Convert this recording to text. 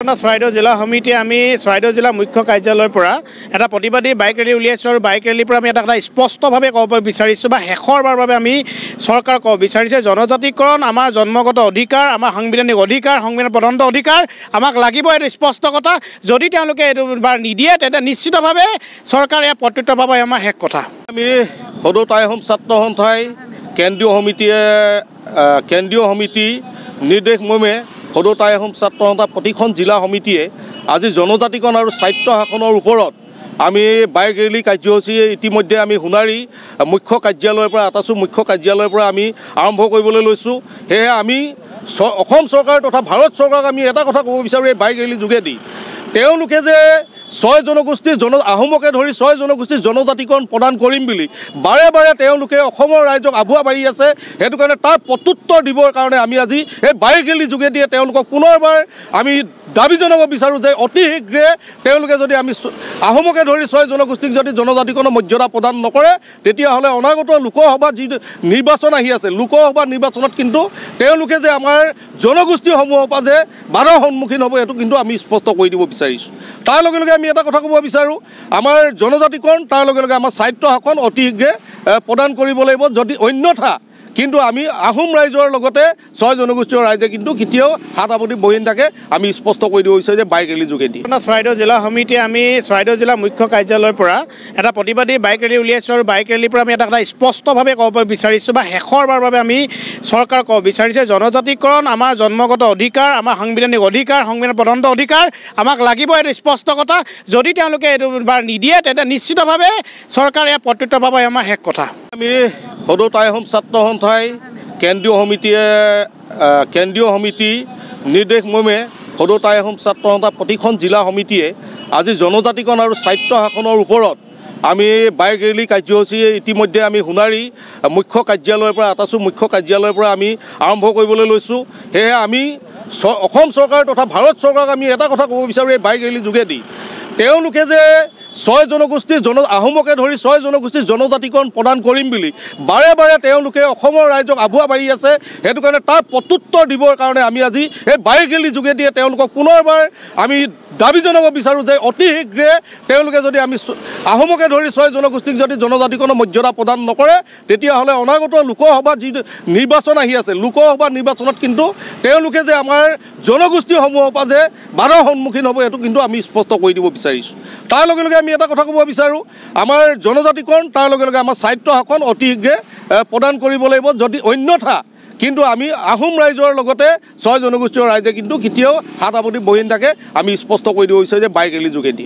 আপোনাৰ চৰাইদেউ জিলা সমিতিয়ে আমি চৰাইদেউ জিলাৰ মুখ্য কাৰ্যালয়ৰ পৰা এটা প্ৰতিবাদী বাইক ৰেলী উলিয়াইছোঁ আৰু বাইক ৰেলীৰ পৰা আমি এটা কথা স্পষ্টভাৱে ক'ব বিচাৰিছোঁ বা শেষৰবাৰ বাবে আমি চৰকাৰ ক'ব বিচাৰিছোঁ জনজাতিকৰণ আমাৰ জন্মগত অধিকাৰ আমাৰ সাংবিধানিক অধিকাৰ সংবিধান প্ৰদন্ত অধিকাৰ আমাক লাগিব এইটো স্পষ্ট কথা যদি তেওঁলোকে এইটো বাৰ নিদিয়ে তেন্তে নিশ্চিতভাৱে চৰকাৰে এয়া প্ৰত্যুত্তৰ পাব আমাৰ শেষ কথা আমি সদৌ টাই হোম ছাত্ৰ সন্থাই কেন্দ্ৰীয় সমিতিয়ে কেন্দ্ৰীয় সমিতি নিৰ্দেশ মৰ্মে সদৌ টাই আহোম ছাত্ৰ সন্থা প্ৰতিখন জিলা সমিতিয়ে আজি জনজাতিকৰণ আৰু স্বায়ত্ব শাসনৰ ওপৰত আমি বাইক ৰেলী কাৰ্যসূচী ইতিমধ্যে আমি সোণাৰী মুখ্য কাৰ্যালয়ৰ পৰা আটাচু মুখ্য কাৰ্যালয়ৰ পৰা আমি আৰম্ভ কৰিবলৈ লৈছোঁ সেয়েহে আমি অসম চৰকাৰ তথা ভাৰত চৰকাৰক আমি এটা কথা ক'ব বিচাৰোঁ এই বাইক ৰেলী যোগেদি তেওঁলোকে যে ছয় জনগোষ্ঠী জন আহোমকে ধৰি ছয় জনগোষ্ঠী জনজাতিকৰণ প্ৰদান কৰিম বুলি বাৰে বাৰে তেওঁলোকে অসমৰ ৰাইজক আভুৱা বাঢ়ি আছে সেইটো কাৰণে তাৰ প্ৰত্যুত্তৰ দিবৰ কাৰণে আমি আজি এই বাইক ৰেলীৰ যোগেদিয়ে তেওঁলোকক পুনৰবাৰ আমি দাবী জনাব বিচাৰোঁ যে অতি শীঘ্ৰে তেওঁলোকে যদি আমি আহোমকে ধৰি ছয় জনগোষ্ঠীক যদি জনজাতিকৰণৰ মৰ্যাদা প্ৰদান নকৰে তেতিয়াহ'লে অনাগত লোকসভা যি নিৰ্বাচন আহি আছে লোকসভা নিৰ্বাচনত কিন্তু তেওঁলোকে যে আমাৰ জনগোষ্ঠীসমূহৰ পৰা যে বাধাৰ সন্মুখীন হ'ব এইটো কিন্তু আমি স্পষ্ট কৰি দিব বিচাৰিছোঁ তাৰ লগে লগে আমি এটা কথা ক'ব বিচাৰোঁ আমাৰ জনজাতিকৰণ তাৰ লগে লগে আমাৰ স্বায়ত্ব শাসন অতি শীঘ্ৰে প্ৰদান কৰিব লাগিব যদি অন্যথা কিন্তু আমি আহোম ৰাইজৰ লগতে ছয় জনগোষ্ঠীয় ৰাইজে কিন্তু কেতিয়াও হাত আপত্তি বহি নাথাকে আমি স্পষ্ট কৰি দিব দিছোঁ যে বাইক ৰেলী যোগেদি আপোনাৰ চৰাইদেউ জিলা সমিতিয়ে আমি চৰাইদেউ জিলা মুখ্য কাৰ্যালয়ৰ পৰা এটা প্ৰতিবাদী বাইক ৰেলী উলিয়াইছোঁ আৰু বাইক ৰেলীৰ পৰা আমি এটা কথা স্পষ্টভাৱে ক'ব বিচাৰিছোঁ বা শেষৰবাৰ বাবে আমি চৰকাৰ ক'ব বিচাৰিছোঁ জনজাতিকৰণ আমাৰ জন্মগত অধিকাৰ আমাৰ সাংবিধানিক অধিকাৰ সংবিধান প্ৰদন্ত অধিকাৰ আমাক লাগিব এইটো স্পষ্ট কথা যদি তেওঁলোকে এইটো বাৰ নিদিয়ে তেন্তে নিশ্চিতভাৱে চৰকাৰে ইয়াৰ প্ৰত্যুত্তৰ পাব আমাৰ শেষ কথা আমি সদৌ টাই আহোম ছাত্ৰ সন্থাই কেন্দ্ৰীয় সমিতিয়ে কেন্দ্ৰীয় সমিতি নিৰ্দেশ মৰ্মে টাই আহোম ছাত্ৰ সন্থা প্ৰতিখন জিলা সমিতিয়ে আজি জনজাতিকৰণ আৰু স্বায়ত্ব শাসনৰ ওপৰত আমি বাইক ৰেলী কাৰ্যসূচী ইতিমধ্যে আমি সোণাৰী মুখ্য কাৰ্যালয়ৰ পৰা আটাচু মুখ্য কাৰ্যালয়ৰ পৰা আমি আৰম্ভ কৰিবলৈ লৈছোঁ সেয়েহে আমি অসম চৰকাৰ তথা ভাৰত চৰকাৰক আমি এটা কথা ক'ব বিচাৰোঁ এই বাইক ৰেলীৰ যোগেদি তেওঁলোকে যে ছয় জনগোষ্ঠী জন আহোমকে ধৰি ছয় জনগোষ্ঠী জনজাতিকৰণ প্ৰদান কৰিম বুলি বাৰে বাৰে তেওঁলোকে অসমৰ ৰাইজক আভুৱা মাৰি আছে সেইটো কাৰণে তাৰ প্ৰত্যুত্তৰ দিবৰ কাৰণে আমি আজি সেই বাইক ৰেলী যোগেদিয়ে তেওঁলোকক পুনৰবাৰ আমি দাবী জনাব বিচাৰোঁ যে অতি শীঘ্ৰে তেওঁলোকে যদি আমি আহোমকে ধৰি ছয় জনগোষ্ঠীক যদি জনজাতিকৰণৰ মৰ্যাদা প্ৰদান নকৰে তেতিয়াহ'লে অনাগত লোকসভা যি নিৰ্বাচন আহি আছে লোকসভা নিৰ্বাচনত কিন্তু তেওঁলোকে যে আমাৰ জনগোষ্ঠীসমূহৰ পৰা যে বাধাৰ সন্মুখীন হ'ব এইটো কিন্তু আমি স্পষ্ট কৰি দিব বিচাৰিছোঁ তাৰ লগে লগে আমি এটা কথা ক'ব বিচাৰোঁ আমাৰ জনজাতিকৰণ তাৰ লগে লগে আমাৰ স্বায়ত্ব শাসন অতি শীঘ্ৰে প্ৰদান কৰিব লাগিব যদি অন্যথা কিন্তু আমি আহোম ৰাইজৰ লগতে ছয় জনগোষ্ঠীয় ৰাইজে কিন্তু কেতিয়াও হাত আপত্তি বহিন থাকে আমি স্পষ্ট কৰি দিছোঁ যে বাইক ৰেলী যোগেদি